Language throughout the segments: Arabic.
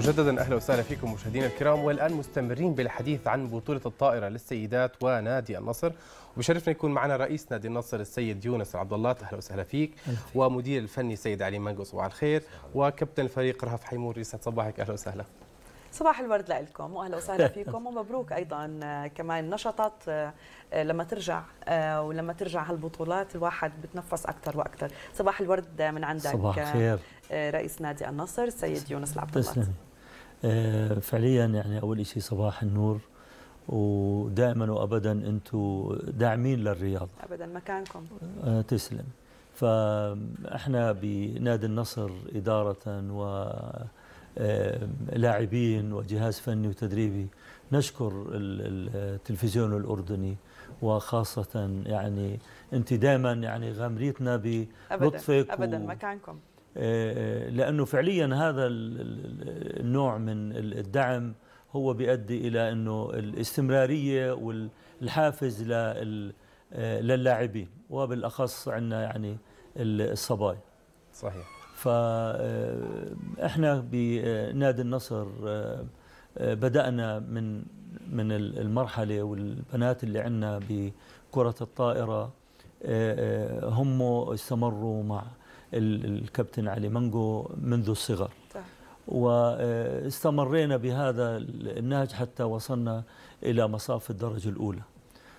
مجددا اهلا وسهلا فيكم مشاهدينا الكرام والان مستمرين بالحديث عن بطوله الطائره للسيدات ونادي النصر وبشرفنا يكون معنا رئيس نادي النصر السيد يونس عبد الله اهلا وسهلا فيك ومدير الفني السيد علي مانجو صباح الخير وكابتن الفريق رهف حيمور يسعد صباحك اهلا وسهلا صباح الورد لكم واهلا وسهلا فيكم ومبروك ايضا آه، كمان نشطت آه، لما ترجع آه، ولما ترجع هالبطولات الواحد بتنفس اكثر واكثر صباح الورد من عندك صباح الخير رئيس نادي النصر السيد يونس العبد الله آه، فعليا يعني اول شيء صباح النور ودائما وابدا انتم داعمين للرياضه ابدا مكانكم آه، تسلم فاحنا بنادي النصر اداره و آه، لاعبين وجهاز فني وتدريبي نشكر التلفزيون الاردني وخاصه يعني انت دائما يعني غامريتنا بلطفك ابدا ابدا و... مكانكم لأنه فعليا هذا النوع من الدعم هو بيؤدي إلى أنه الاستمرارية والحافز للاعبين وبالأخص عندنا يعني الصبايا صحيح فإحنا آه، بنادي النصر آه، آه، بدأنا من من المرحلة والبنات اللي عندنا بكرة الطائرة هم استمروا مع الكابتن علي منجو منذ الصغر واستمرينا بهذا النهج حتى وصلنا إلى مصاف الدرجة الأولى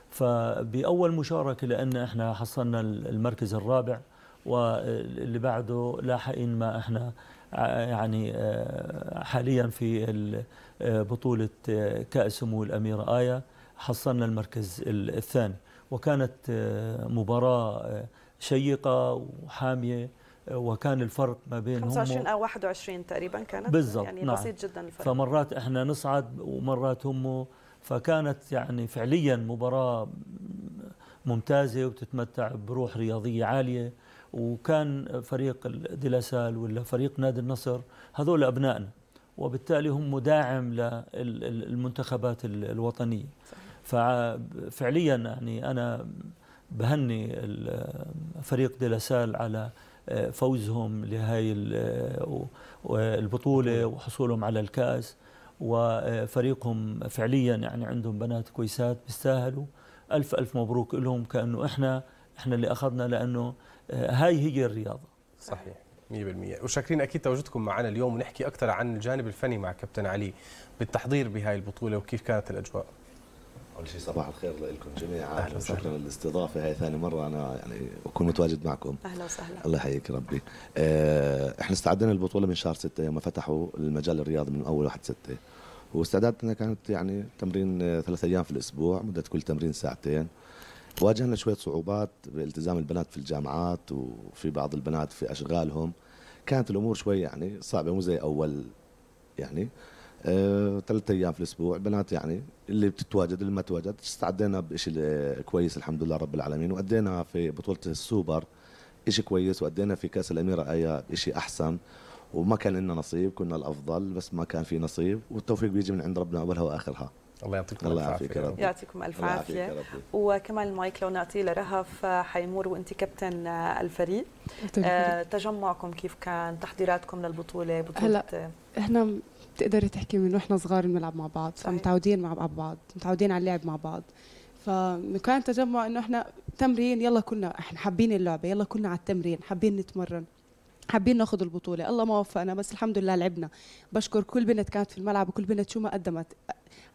فبأول مشاركة لأن إحنا حصلنا المركز الرابع واللي بعده لاحقين ما إحنا يعني آه، حاليا في آه، بطولة آه، كأس سمو الأميرة آية حصلنا المركز الثاني وكانت مباراة شيقة وحامية وكان الفرق ما بين 25 او 21 تقريبا كانت بالزبط. يعني نعم. بسيط جدا الفرق فمرات احنا نصعد ومرات هم فكانت يعني فعليا مباراه ممتازه وبتتمتع بروح رياضيه عاليه وكان فريق دلاسال ولا فريق نادي النصر هذول ابنائنا وبالتالي هم داعم للمنتخبات الوطنيه ففعليا يعني انا بهني فريق دلاسال على فوزهم لهي البطولة وحصولهم على الكأس وفريقهم فعليا يعني عندهم بنات كويسات بيستاهلوا ألف ألف مبروك لهم كأنه إحنا إحنا اللي أخذنا لأنه آه، هاي هي الرياضة صحيح 100% وشاكرين اكيد تواجدكم معنا اليوم ونحكي اكثر عن الجانب الفني مع كابتن علي بالتحضير بهاي البطوله وكيف كانت الاجواء اول شيء صباح الخير لكم جميعا اهلا وسهلا شكرا للاستضافه هاي ثاني مره انا يعني اكون متواجد معكم اهلا وسهلا الله يحييك ربي آه، احنا استعدنا للبطوله من شهر 6 يوم فتحوا المجال الرياضي من اول 1 6 واستعداداتنا كانت يعني تمرين ثلاث ايام في الاسبوع مده كل تمرين ساعتين واجهنا شويه صعوبات بالتزام البنات في الجامعات وفي بعض البنات في اشغالهم كانت الامور شوي يعني صعبه مو زي اول يعني آه، ثلاث ايام في الاسبوع البنات يعني اللي بتتواجد اللي ما تواجد استعدينا بشيء آه، كويس الحمد لله رب العالمين وادينا في بطوله السوبر شيء كويس وادينا في كاس الاميره ايا شيء احسن وما كان لنا نصيب كنا الافضل بس ما كان في نصيب والتوفيق بيجي من عند ربنا اولها واخرها الله يعطيكم الله يعافيك يا رب يعطيكم الف عافيه وكمان المايك لو نعطيه لرهف آه، حيمور وانت كابتن الفريق طيب. تجمعكم كيف كان تحضيراتكم للبطوله بطوله هلا احنا بتقدري تحكي من واحنا صغار بنلعب مع بعض فمتعودين مع بعض متعودين على اللعب مع بعض فكان تجمع انه احنا تمرين يلا كنا احنا حابين اللعبه يلا كنا على التمرين حابين نتمرن حابين ناخذ البطوله الله ما وفقنا بس الحمد لله لعبنا بشكر كل بنت كانت في الملعب وكل بنت شو ما قدمت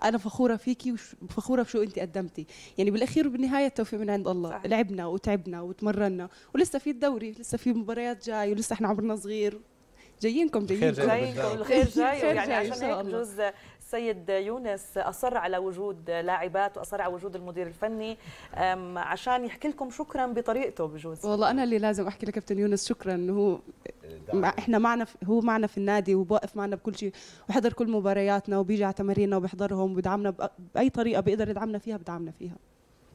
انا فخوره فيكي وفخوره بشو انت قدمتي يعني بالاخير وبالنهايه التوفيق من عند الله صحيح. لعبنا وتعبنا وتمرنا ولسه في الدوري لسه في مباريات جاي ولسه احنا عمرنا صغير جايينكم جايينكم جايينكم الخير جاي يعني عشان هيك بجوز السيد يونس اصر على وجود لاعبات واصر على وجود المدير الفني عشان يحكي لكم شكرا بطريقته بجوز والله انا اللي لازم احكي لكابتن يونس شكرا هو مع احنا معنا هو معنا في النادي وبوقف معنا بكل شيء وحضر كل مبارياتنا وبيجي على تماريننا وبيحضرهم وبيدعمنا باي طريقه بيقدر يدعمنا فيها بدعمنا فيها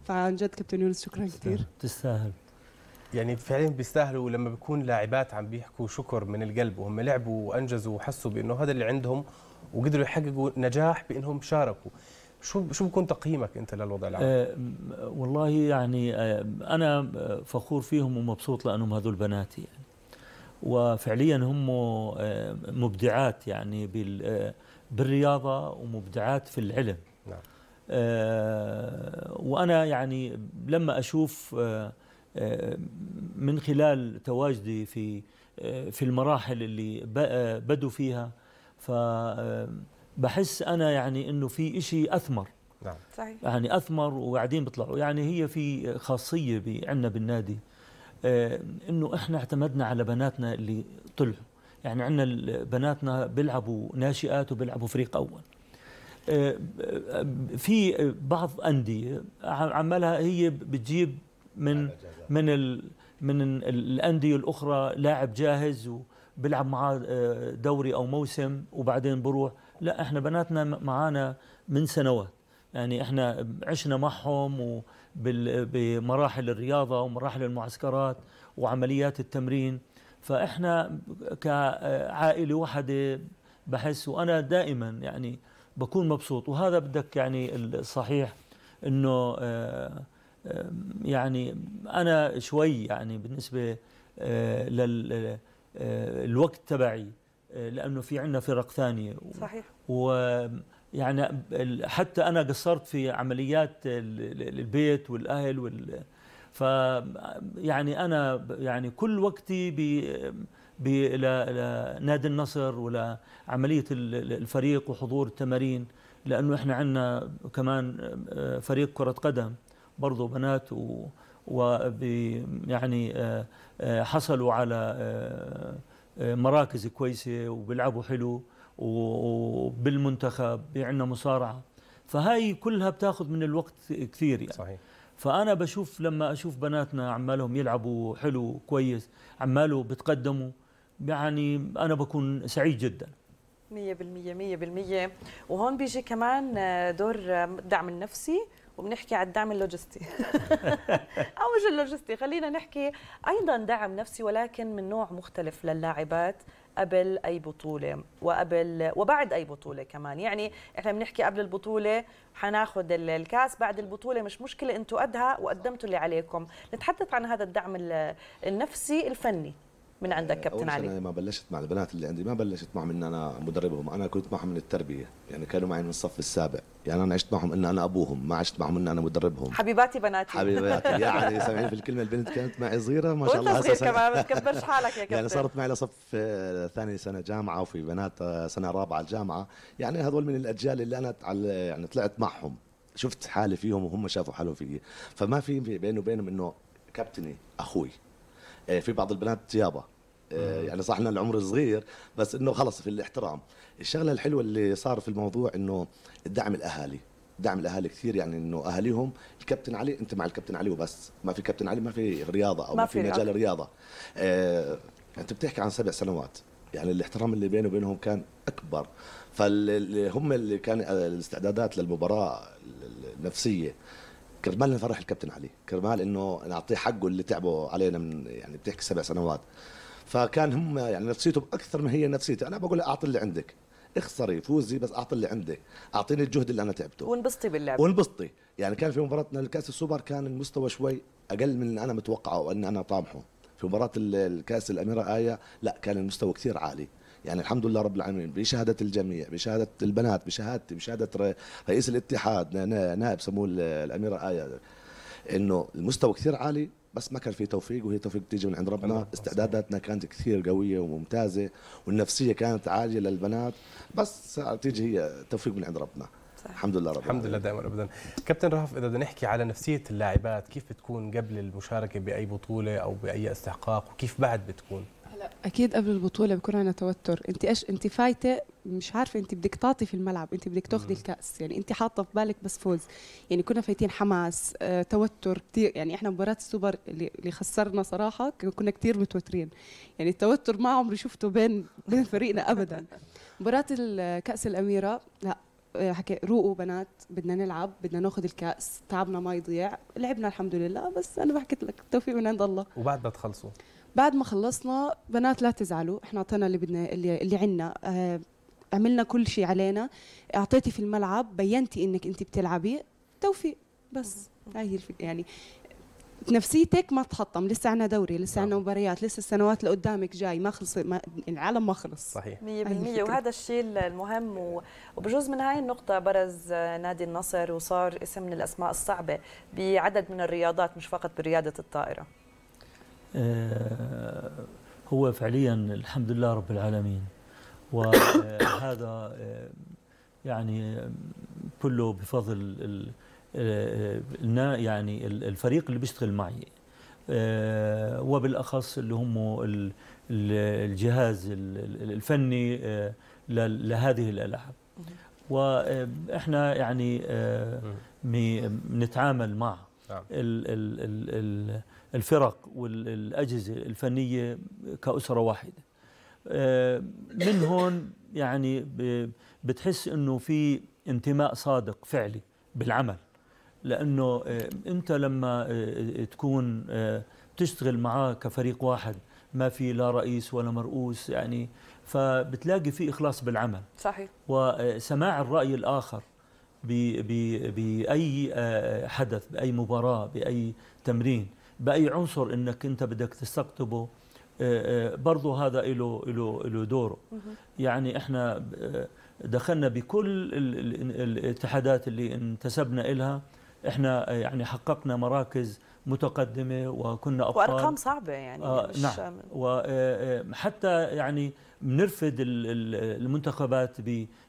فعن جد كابتن يونس شكرا كثير تستاهل يعني فعليا بيستاهلوا لما بيكون لاعبات عم بيحكوا شكر من القلب وهم لعبوا وانجزوا وحسوا بانه هذا اللي عندهم وقدروا يحققوا نجاح بانهم شاركوا شو شو بكون تقييمك انت للوضع العام؟ أه والله يعني أه انا فخور فيهم ومبسوط لانهم هذول بناتي يعني وفعليا هم آه، مبدعات يعني آه، بالرياضه ومبدعات في العلم نعم. أه وانا يعني لما اشوف أه آه، من خلال تواجدي في آه، في المراحل اللي آه، بدوا فيها فبحس أنا يعني أنه في إشي أثمر نعم. صحيح. يعني أثمر وقاعدين بيطلعوا يعني هي في خاصية عندنا بالنادي أنه إحنا اعتمدنا على بناتنا اللي طلعوا يعني عندنا بناتنا بيلعبوا ناشئات وبيلعبوا فريق أول في بعض أندية عمالها هي بتجيب من من ال من الانديه الاخرى لاعب جاهز وبيلعب معاه دوري او موسم وبعدين بروح لا احنا بناتنا معانا من سنوات يعني احنا عشنا معهم بمراحل الرياضه ومراحل المعسكرات وعمليات التمرين فاحنا كعائله واحده بحس وانا دائما يعني بكون مبسوط وهذا بدك يعني الصحيح انه آه، يعني انا شوي يعني بالنسبه آه، للوقت آه، تبعي آه، لانه في عندنا فرق ثانيه صحيح ويعني حتى انا قصرت في عمليات البيت والاهل وال ف يعني انا يعني كل وقتي ب لنادي النصر ولعمليه الفريق وحضور التمارين لانه احنا عندنا كمان فريق كره قدم برضه بنات و يعني آه، آه، حصلوا على آه، مراكز كويسه وبيلعبوا حلو وبالمنتخب عندنا مصارعه فهاي كلها بتاخذ من الوقت كثير يعني صحيح فانا بشوف لما اشوف بناتنا عمالهم يلعبوا حلو كويس عماله بتقدموا يعني انا بكون سعيد جدا 100% 100% وهون بيجي كمان دور الدعم النفسي وبنحكي على الدعم اللوجستي او مش اللوجستي خلينا نحكي ايضا دعم نفسي ولكن من نوع مختلف للاعبات قبل اي بطوله وقبل وبعد اي بطوله كمان يعني احنا بنحكي قبل البطوله حناخذ الكاس بعد البطوله مش مشكله انتم قدها وقدمتوا اللي عليكم نتحدث عن هذا الدعم النفسي الفني من عندك كابتن علي انا ما بلشت مع البنات اللي عندي ما بلشت معهم ان انا مدربهم انا كنت معهم من التربيه يعني كانوا معي من الصف السابع يعني انا عشت معهم ان انا ابوهم ما عشت معهم ان انا مدربهم حبيباتي بناتي حبيباتي يعني سامعين في الكلمه البنت كانت معي صغيره ما شاء الله وانت صغير كمان ما تكبرش حالك يا يعني كابتن يعني صارت معي لصف آه، ثاني سنه جامعه وفي بنات آه، سنه رابعه الجامعه يعني هذول من الاجيال اللي انا يعني طلعت معهم شفت حالي فيهم وهم شافوا حالهم فيي فما في بيني وبينهم انه كابتني اخوي آه، في بعض البنات تيابه آه، يعني صح ان العمر صغير بس انه خلص في الاحترام الشغله الحلوه اللي صار في الموضوع انه الدعم الاهالي دعم الاهالي كثير يعني انه اهاليهم الكابتن علي انت مع الكابتن علي وبس ما في كابتن علي ما في رياضه او ما في مجال الرياضه آه انت بتحكي عن سبع سنوات يعني الاحترام اللي بيني وبينهم كان اكبر فهم اللي كان آه، الاستعدادات للمباراه النفسيه كرمال نفرح الكابتن علي كرمال انه نعطيه حقه اللي تعبوا علينا من يعني بتحكي سبع سنوات فكان هم يعني نفسيته اكثر ما هي نفسيتي انا بقول اعطي اللي عندك اخسري فوزي بس اعطي اللي عندي اعطيني الجهد اللي انا تعبته وانبسطي باللعب وانبسطي يعني كان في مباراتنا لكاس السوبر كان المستوى شوي اقل من اللي انا متوقعه وان انا طامحه في مباراه الكاس الاميره ايه لا كان المستوى كثير عالي يعني الحمد لله رب العالمين بشهاده الجميع بشهاده البنات بشهادتي بشهاده رئيس الاتحاد نائب سمو الاميره ايه انه المستوى كثير عالي بس ما كان في توفيق وهي توفيق بتيجي من عند ربنا استعداداتنا كانت كثير قويه وممتازه والنفسيه كانت عاليه للبنات بس بتيجي هي توفيق من عند ربنا صحيح. الحمد لله رب الحمد لله دائما ابدا كابتن رهف اذا بدنا نحكي على نفسيه اللاعبات كيف بتكون قبل المشاركه باي بطوله او باي استحقاق وكيف بعد بتكون لا اكيد قبل البطوله بكون عندنا توتر انت ايش انت فايته مش عارفه انت بدك تعطي في الملعب انت بدك تاخذي الكاس يعني انت حاطه في بالك بس فوز يعني كنا فايتين حماس آه، توتر كثير يعني احنا مباراه السوبر اللي, خسرنا صراحه كنا كثير متوترين يعني التوتر ما عمري شفته بين بين فريقنا ابدا مباراه كاس الاميره لا آه، حكي روقوا بنات بدنا نلعب بدنا ناخذ الكاس تعبنا ما يضيع لعبنا الحمد لله بس انا بحكي لك التوفيق من عند الله وبعد ما تخلصوا بعد ما خلصنا بنات لا تزعلوا احنا اعطينا اللي بدنا اللي, اللي عنا آه عملنا كل شيء علينا اعطيتي في الملعب بينتي انك انت بتلعبي توفيق بس هاي هي يعني نفسيتك ما تحطم لسه عنا دوري لسه عنا مباريات لسه السنوات اللي قدامك جاي ما خلص ما العالم ما خلص صحيح 100% وهذا الشيء المهم وبجوز من هاي النقطة برز آه، نادي النصر وصار اسم من الأسماء الصعبة بعدد من الرياضات مش فقط برياضة الطائرة آه، هو فعليا الحمد لله رب العالمين وهذا آه، آه، يعني كله بفضل يعني الفريق اللي بيشتغل معي وبالاخص اللي هم الجهاز الفني لهذه الالعاب واحنا يعني بنتعامل مع نعم. الفرق والأجهزة الفنية كأسرة واحدة آه، من هون يعني بتحس أنه في انتماء صادق فعلي بالعمل لأنه آه، أنت لما آه، تكون تشتغل معاه كفريق واحد ما في لا رئيس ولا مرؤوس يعني فبتلاقي في إخلاص بالعمل صحيح وسماع الرأي الآخر باي آه، حدث باي مباراه باي تمرين باي عنصر انك انت بدك تستقطبه آه، آه، برضه هذا له له له دوره يعني احنا دخلنا بكل الاتحادات اللي انتسبنا إلها احنا يعني حققنا مراكز متقدمه وكنا ابطال وارقام صعبه يعني آه نعم وحتى يعني بنرفد المنتخبات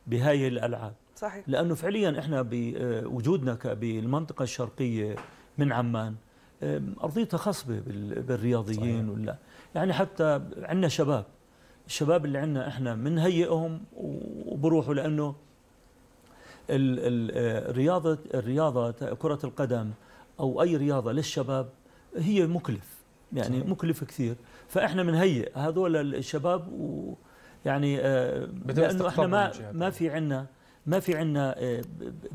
بهذه الالعاب صحيح لانه فعليا احنا بوجودنا آه، بالمنطقه الشرقيه من عمان آه، ارضيتها خصبه بالرياضيين صحيح. ولا يعني حتى عندنا شباب الشباب اللي عندنا احنا بنهيئهم وبروحوا لانه آه، الرياضه الرياضه كره القدم او اي رياضه للشباب هي مكلف يعني صحيح. مكلف كثير فاحنا بنهيئ هذول الشباب ويعني لانه احنا ما ما في عندنا ما في عندنا آه،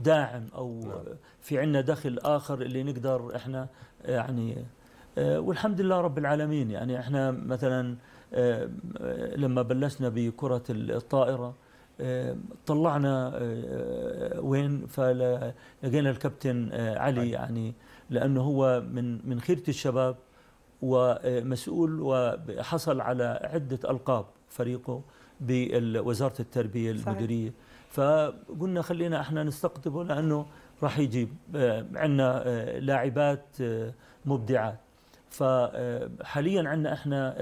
داعم او نعم. في عندنا دخل اخر اللي نقدر احنا آه، يعني آه، والحمد لله رب العالمين يعني احنا مثلا لما بلشنا بكره الطائره طلعنا وين فلقينا الكابتن علي يعني لانه هو من من خيره الشباب ومسؤول وحصل على عده القاب فريقه بوزاره التربيه المديريه فقلنا خلينا احنا نستقطبه لانه راح يجيب آه، عندنا آه، لاعبات آه، مبدعات فحاليا عندنا احنا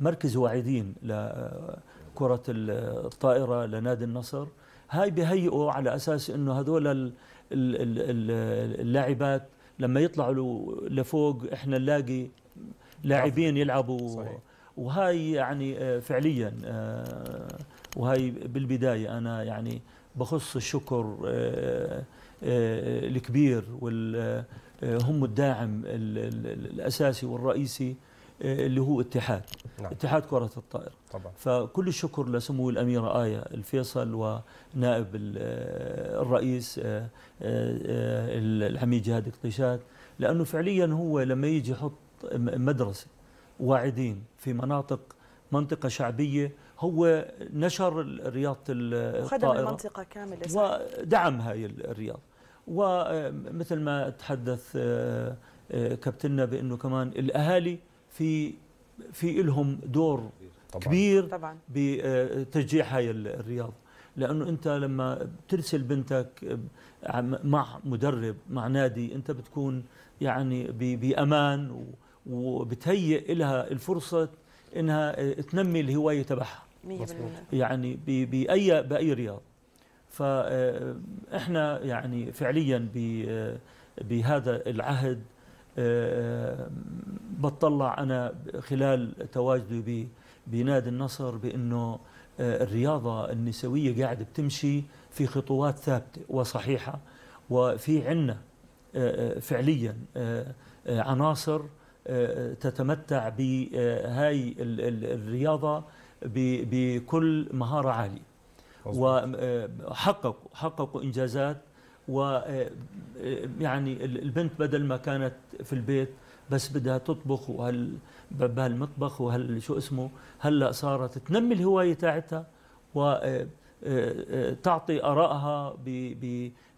مركز واعدين لكرة الطائرة لنادي النصر هاي بهيئه على اساس انه هذول اللاعبات لما يطلعوا لفوق احنا نلاقي لاعبين يلعبوا صحيح. وهاي يعني فعليا وهي بالبداية أنا يعني بخص الشكر آه، آه، آه، الكبير هم الداعم الأساسي والرئيسي اللي هو اتحاد نعم. اتحاد كرة الطائرة طبعا. فكل الشكر لسمو الأميرة آية الفيصل ونائب الرئيس العميد جهاد اقتشاد لأنه فعليا هو لما يجي يحط مدرسة واعدين في مناطق منطقة شعبية هو نشر رياضه الطائره خدم المنطقه كامله ودعم هاي الرياضه ومثل ما تحدث آه، آه، كابتننا بانه كمان الاهالي في في لهم دور طبعا. كبير طبعا. بتشجيع آه، هاي الرياضه لانه انت لما بترسل بنتك مع مدرب مع نادي انت بتكون يعني بامان وبتهيئ لها الفرصه انها تنمي الهوايه تبعها يعني باي باي رياض فاحنا آه، يعني فعليا آه، بهذا العهد آه، بطلع انا خلال تواجدي بنادي النصر بانه الرياضه النسويه قاعده بتمشي في خطوات ثابته وصحيحه وفي عنا فعليا عناصر تتمتع بهاي الرياضه بكل مهارة عالية وحققوا آه، حققوا إنجازات ويعني آه، آه، البنت بدل ما كانت في البيت بس بدها تطبخ وهال بهالمطبخ وهال شو اسمه هلا صارت تنمي الهوايه تاعتها وتعطي ارائها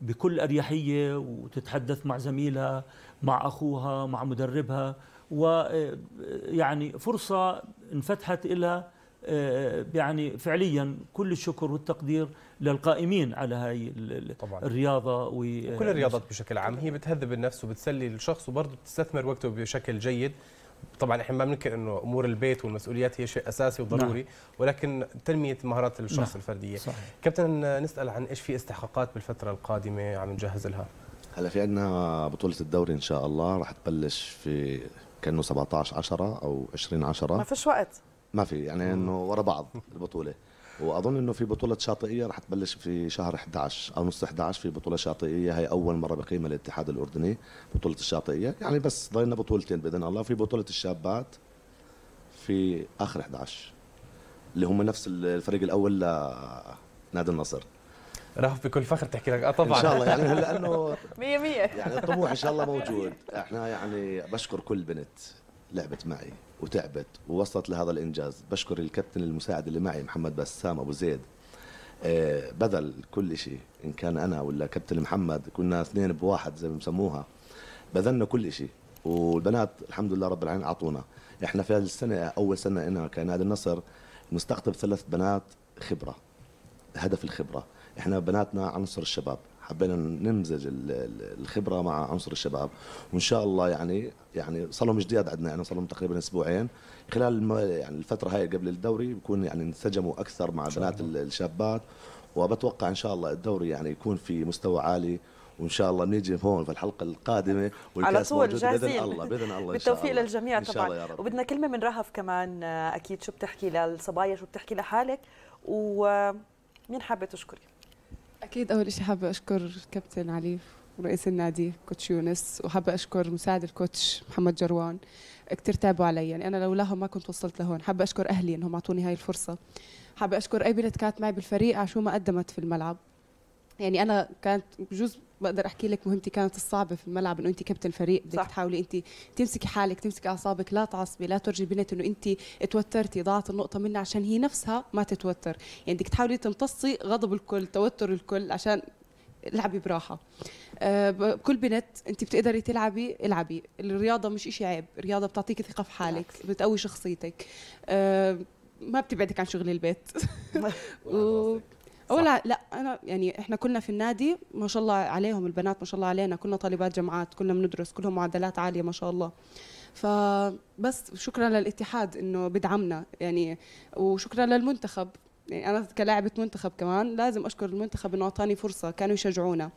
بكل اريحيه وتتحدث مع زميلها مع اخوها مع مدربها ويعني فرصه انفتحت لها آه، يعني فعليا كل الشكر والتقدير للقائمين على هاي طبعا. الرياضة وكل الرياضات بشكل عام هي بتهذب النفس وبتسلي الشخص وبرضه بتستثمر وقته بشكل جيد طبعا احنا ما بننكر انه امور البيت والمسؤوليات هي شيء اساسي وضروري نعم. ولكن تنميه مهارات الشخص نعم. الفرديه صحيح. كابتن نسال عن ايش في استحقاقات بالفتره القادمه عم نجهز لها هلا في عندنا بطوله الدوري ان شاء الله رح تبلش في كانه 17 10 او 20 10 ما فيش وقت ما في يعني انه ورا بعض البطوله واظن انه في بطوله شاطئيه رح تبلش في شهر 11 او نص 11 في بطوله شاطئيه هي اول مره بقيمها الاتحاد الاردني بطوله الشاطئيه يعني بس ضلنا بطولتين باذن الله في بطوله الشابات في اخر 11 اللي هم نفس الفريق الاول لنادي النصر في بكل فخر تحكي لك اه طبعا ان شاء الله يعني لانه 100 100 يعني الطموح ان شاء الله موجود احنا يعني بشكر كل بنت لعبت معي وتعبت ووصلت لهذا الانجاز بشكر الكابتن المساعد اللي معي محمد بسام ابو زيد آه، بذل كل شيء ان كان انا ولا كابتن محمد كنا اثنين بواحد زي ما بسموها بذلنا كل شيء والبنات الحمد لله رب العالمين اعطونا احنا في هذه السنه اول سنه لنا كنادي النصر مستقطب ثلاث بنات خبره هدف الخبره احنا بناتنا عنصر الشباب حبينا نمزج الخبره مع عنصر الشباب وان شاء الله يعني يعني صار لهم جديد عندنا يعني صار لهم تقريبا اسبوعين خلال يعني الفتره هاي قبل الدوري بكون يعني انسجموا اكثر مع بنات الشابات وبتوقع ان شاء الله الدوري يعني يكون في مستوى عالي وان شاء الله بنيجي هون في الحلقه القادمه والكاس على طول موجود جاهزين. باذن الله باذن الله بالتوفيق الله. للجميع إن شاء طبعا الله يا رب. وبدنا كلمه من رهف كمان اكيد شو بتحكي للصبايا شو بتحكي لحالك ومين حابه تشكري اكيد اول شيء حابه اشكر كابتن علي ورئيس النادي كوتش يونس وحابه اشكر مساعد الكوتش محمد جروان كثير تعبوا علي يعني انا لولاهم ما كنت وصلت لهون حابه اشكر اهلي انهم اعطوني هاي الفرصه حابه اشكر اي بنت كانت معي بالفريق على شو ما قدمت في الملعب يعني انا كانت بجوز بقدر احكي لك مهمتي كانت الصعبه في الملعب انه انت كابتن فريق بدك تحاولي انت تمسكي حالك تمسكي اعصابك لا تعصبي لا ترجي البنت انه انت توترتي ضاعت النقطه منها عشان هي نفسها ما تتوتر يعني بدك تحاولي تمتصي غضب الكل توتر الكل عشان العبي براحه آه، كل بنت انت بتقدري تلعبي العبي الرياضه مش إشي عيب الرياضه بتعطيك ثقه في حالك بتقوي شخصيتك آه، ما بتبعدك عن شغل البيت و... ولا لا انا يعني احنا كنا في النادي ما شاء الله عليهم البنات ما شاء الله علينا كنا طالبات جامعات كنا بندرس كلهم معدلات عاليه ما شاء الله فبس شكرا للاتحاد انه بدعمنا يعني وشكرا للمنتخب يعني انا كلاعبه منتخب كمان لازم اشكر المنتخب انه اعطاني فرصه كانوا يشجعونا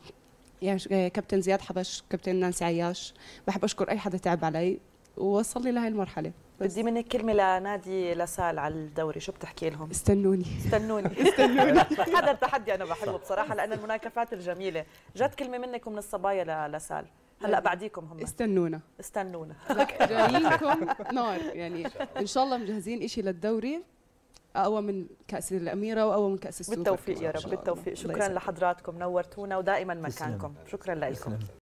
يعني, يعني كابتن زياد حبش كابتن نانسي عياش بحب اشكر اي حدا تعب علي ووصل لي لهي المرحله بدي منك كلمه لنادي لسال على الدوري شو بتحكي لهم استنوني استنوني استنوني هذا التحدي انا بحبه بصراحه لان المناكفات الجميله جت كلمه منك ومن الصبايا لسال هلا بعديكم هم استنونا استنونا جايينكم نار يعني ان شاء الله مجهزين شيء للدوري اقوى من كاس الاميره واقوى من كاس السوبر بالتوفيق يا رب بالتوفيق شكرا لحضراتكم نورتونا ودائما مكانكم شكرا لكم